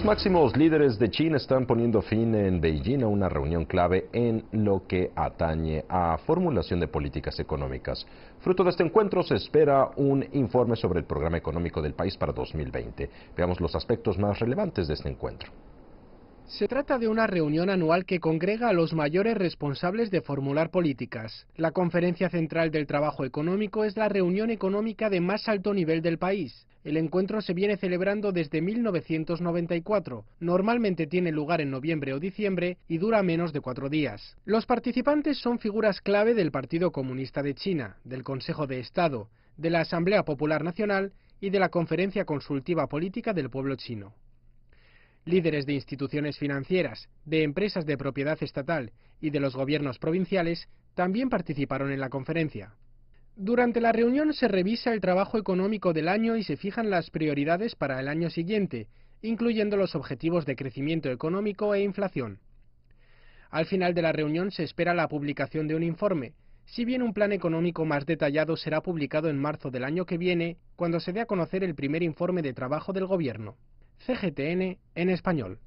Los máximos líderes de China están poniendo fin en Beijing a una reunión clave en lo que atañe a formulación de políticas económicas. Fruto de este encuentro se espera un informe sobre el programa económico del país para 2020. Veamos los aspectos más relevantes de este encuentro. Se trata de una reunión anual que congrega a los mayores responsables de formular políticas. La Conferencia Central del Trabajo Económico es la reunión económica de más alto nivel del país. El encuentro se viene celebrando desde 1994. Normalmente tiene lugar en noviembre o diciembre y dura menos de cuatro días. Los participantes son figuras clave del Partido Comunista de China, del Consejo de Estado, de la Asamblea Popular Nacional y de la Conferencia Consultiva Política del Pueblo Chino líderes de instituciones financieras, de empresas de propiedad estatal y de los gobiernos provinciales también participaron en la conferencia. Durante la reunión se revisa el trabajo económico del año y se fijan las prioridades para el año siguiente, incluyendo los objetivos de crecimiento económico e inflación. Al final de la reunión se espera la publicación de un informe, si bien un plan económico más detallado será publicado en marzo del año que viene, cuando se dé a conocer el primer informe de trabajo del Gobierno. CGTN en español.